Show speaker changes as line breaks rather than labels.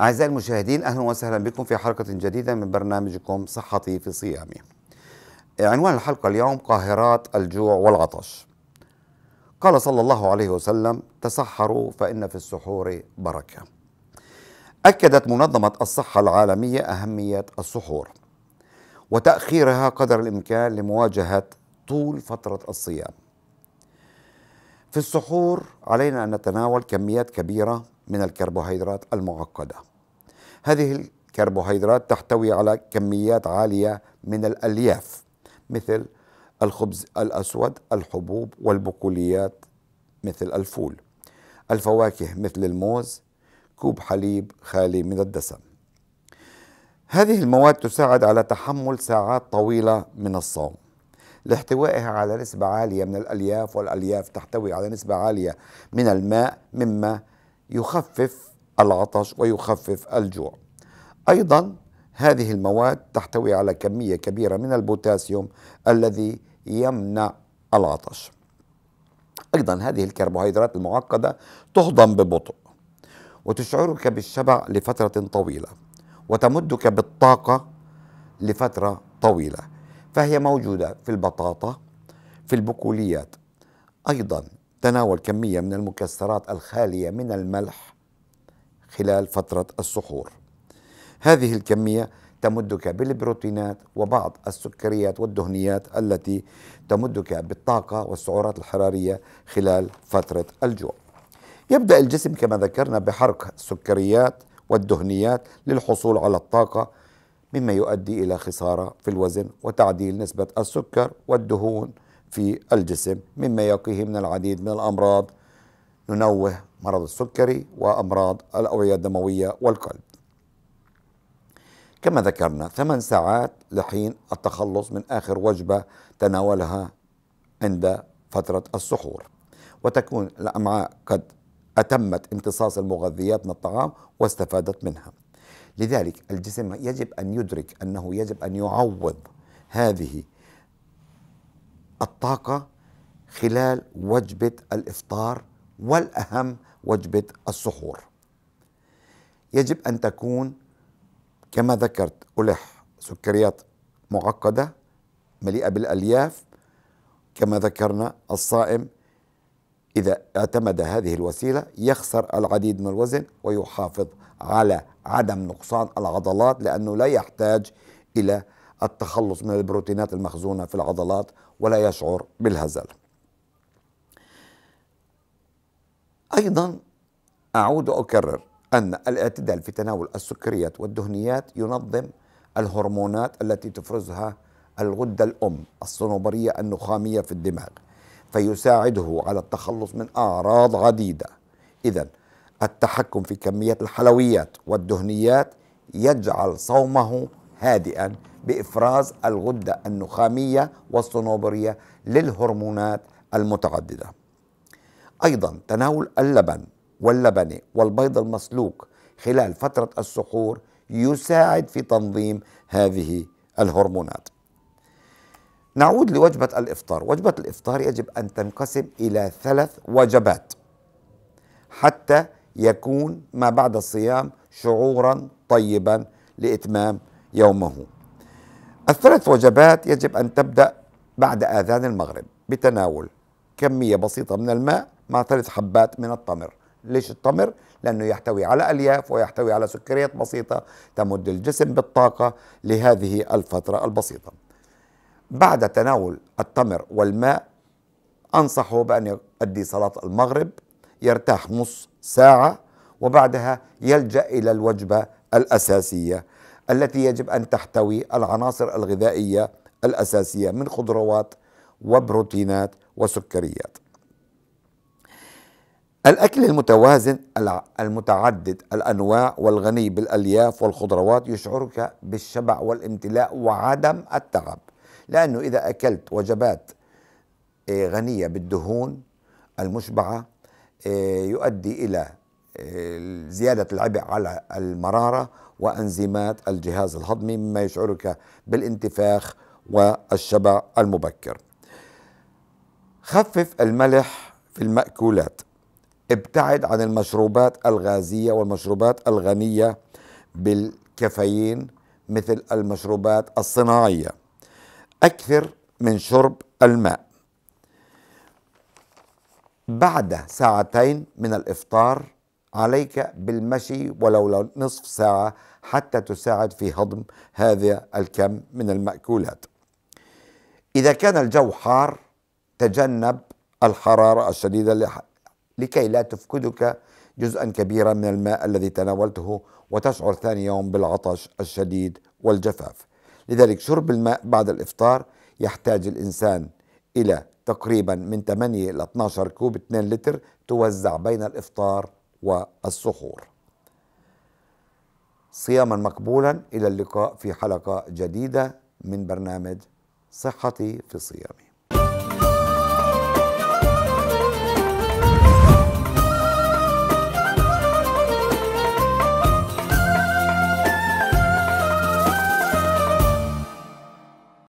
أعزائي المشاهدين أهلا وسهلا بكم في حلقة جديدة من برنامجكم صحتي في صيامي عنوان الحلقة اليوم قاهرات الجوع والعطش قال صلى الله عليه وسلم تسحروا فإن في السحور بركة أكدت منظمة الصحة العالمية أهمية السحور وتأخيرها قدر الإمكان لمواجهة طول فترة الصيام في السحور علينا أن نتناول كميات كبيرة من الكربوهيدرات المعقده هذه الكربوهيدرات تحتوي على كميات عالية من الألياف مثل الخبز الأسود الحبوب والبقوليات مثل الفول الفواكه مثل الموز كوب حليب خالي من الدسم هذه المواد تساعد على تحمل ساعات طويلة من الصوم لاحتوائها على نسبة عالية من الألياف والألياف تحتوي على نسبة عالية من الماء مما يخفف العطش ويخفف الجوع ايضا هذه المواد تحتوي على كميه كبيره من البوتاسيوم الذي يمنع العطش ايضا هذه الكربوهيدرات المعقده تهضم ببطء وتشعرك بالشبع لفتره طويله وتمدك بالطاقه لفتره طويله فهي موجوده في البطاطا في البقوليات ايضا تناول كميه من المكسرات الخاليه من الملح خلال فترة السحور هذه الكمية تمدك بالبروتينات وبعض السكريات والدهنيات التي تمدك بالطاقة والسعرات الحرارية خلال فترة الجوع يبدأ الجسم كما ذكرنا بحرق السكريات والدهنيات للحصول على الطاقة مما يؤدي إلى خسارة في الوزن وتعديل نسبة السكر والدهون في الجسم مما يقيه من العديد من الأمراض ننوه مرض السكري وأمراض الأوعية الدموية والقلب كما ذكرنا ثمان ساعات لحين التخلص من آخر وجبة تناولها عند فترة السحور وتكون الأمعاء قد أتمت امتصاص المغذيات من الطعام واستفادت منها لذلك الجسم يجب أن يدرك أنه يجب أن يعوض هذه الطاقة خلال وجبة الإفطار والأهم وجبة السحور يجب أن تكون كما ذكرت ألح سكريات معقدة مليئة بالألياف كما ذكرنا الصائم إذا اعتمد هذه الوسيلة يخسر العديد من الوزن ويحافظ على عدم نقصان العضلات لأنه لا يحتاج إلى التخلص من البروتينات المخزونة في العضلات ولا يشعر بالهزل أيضا أعود وأكرر أن الاعتدال في تناول السكريات والدهنيات ينظم الهرمونات التي تفرزها الغدة الأم الصنوبرية النخامية في الدماغ فيساعده على التخلص من أعراض عديدة إذا التحكم في كميه الحلويات والدهنيات يجعل صومه هادئا بإفراز الغدة النخامية والصنوبرية للهرمونات المتعددة أيضا تناول اللبن واللبنة والبيض المسلوق خلال فترة السحور يساعد في تنظيم هذه الهرمونات. نعود لوجبة الإفطار، وجبة الإفطار يجب أن تنقسم إلى ثلاث وجبات حتى يكون ما بعد الصيام شعورا طيبا لإتمام يومه. الثلاث وجبات يجب أن تبدأ بعد آذان المغرب بتناول كمية بسيطة من الماء مع ثلاث حبات من التمر ليش التمر؟ لأنه يحتوي على ألياف ويحتوي على سكريات بسيطة تمد الجسم بالطاقة لهذه الفترة البسيطة بعد تناول التمر والماء أنصحه بأن يؤدي صلاة المغرب يرتاح نص ساعة وبعدها يلجأ إلى الوجبة الأساسية التي يجب أن تحتوي العناصر الغذائية الأساسية من خضروات وبروتينات وسكريات الأكل المتوازن المتعدد الأنواع والغني بالألياف والخضروات يشعرك بالشبع والامتلاء وعدم التعب لأنه إذا أكلت وجبات آه، غنية بالدهون المشبعة آه، يؤدي إلى آه، زيادة العبء على المرارة وأنزيمات الجهاز الهضمي مما يشعرك بالانتفاخ والشبع المبكر خفف الملح في المأكولات ابتعد عن المشروبات الغازية والمشروبات الغنية بالكافيين مثل المشروبات الصناعية أكثر من شرب الماء بعد ساعتين من الإفطار عليك بالمشي ولو نصف ساعة حتى تساعد في هضم هذا الكم من المأكولات إذا كان الجو حار تجنب الحرارة الشديدة لكي لا تفقدك جزءا كبيرا من الماء الذي تناولته وتشعر ثاني يوم بالعطش الشديد والجفاف لذلك شرب الماء بعد الإفطار يحتاج الإنسان إلى تقريبا من 8 إلى 12 كوب 2 لتر توزع بين الإفطار والسحور صياما مقبولا إلى اللقاء في حلقة جديدة من برنامج صحتي في صيامي